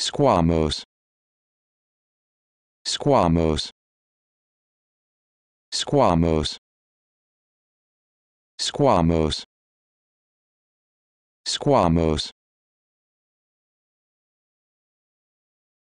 Squamos. Squamos. Squamos. Squamos. Squamos.